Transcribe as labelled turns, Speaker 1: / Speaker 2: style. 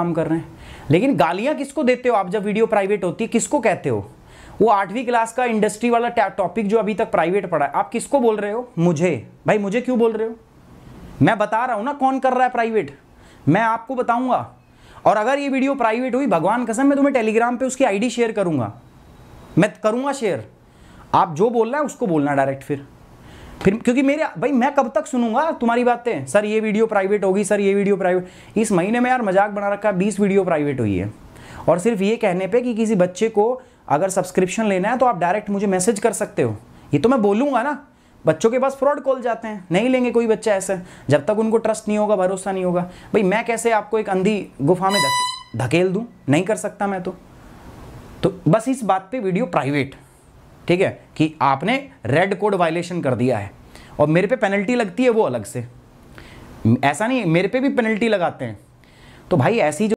Speaker 1: काम कर रहे हैं लेकिन गालियां किसको देते हो आप जब वीडियो प्राइवेट होती है किसको कहते हो वो आठवीं क्लास का इंडस्ट्री वाला टॉपिक जो अभी तक प्राइवेट पढ़ा है आप किसको बोल रहे हो मुझे भाई मुझे क्यों बोल रहे हो मैं बता रहा हूं ना कौन कर रहा है प्राइवेट मैं आपको बताऊंगा और अगर ये वीडियो प्राइवेट हुई भगवान कसम मैं तुम्हें टेलीग्राम पे उसकी आईडी शेयर करूंगा मैं करूंगा शेयर आप जो बोलना है उसको बोलना डायरेक्ट फिर फिर क्योंकि मेरे भाई मैं कब तक सुनूंगा तुम्हारी बातें सर ये वीडियो प्राइवेट होगी सर ये वीडियो प्राइवेट इस महीने में यार मजाक बना रखा है बीस वीडियो प्राइवेट हुई है और सिर्फ ये कहने पे कि किसी बच्चे को अगर सब्सक्रिप्शन लेना है तो आप डायरेक्ट मुझे मैसेज कर सकते हो ये तो मैं बोलूँगा ना बच्चों के पास फ्रॉड कॉल जाते हैं नहीं लेंगे कोई बच्चा ऐसे जब तक उनको ट्रस्ट नहीं होगा भरोसा नहीं होगा भाई मैं कैसे आपको एक अंधी गुफा में धकेल दूँ नहीं कर सकता मैं तो, तो बस इस बात पर वीडियो प्राइवेट ठीक है कि आपने रेड कोड वायलेशन कर दिया है और मेरे पे पेनल्टी लगती है वो अलग से ऐसा नहीं मेरे पे भी पेनल्टी लगाते हैं तो भाई ऐसी जो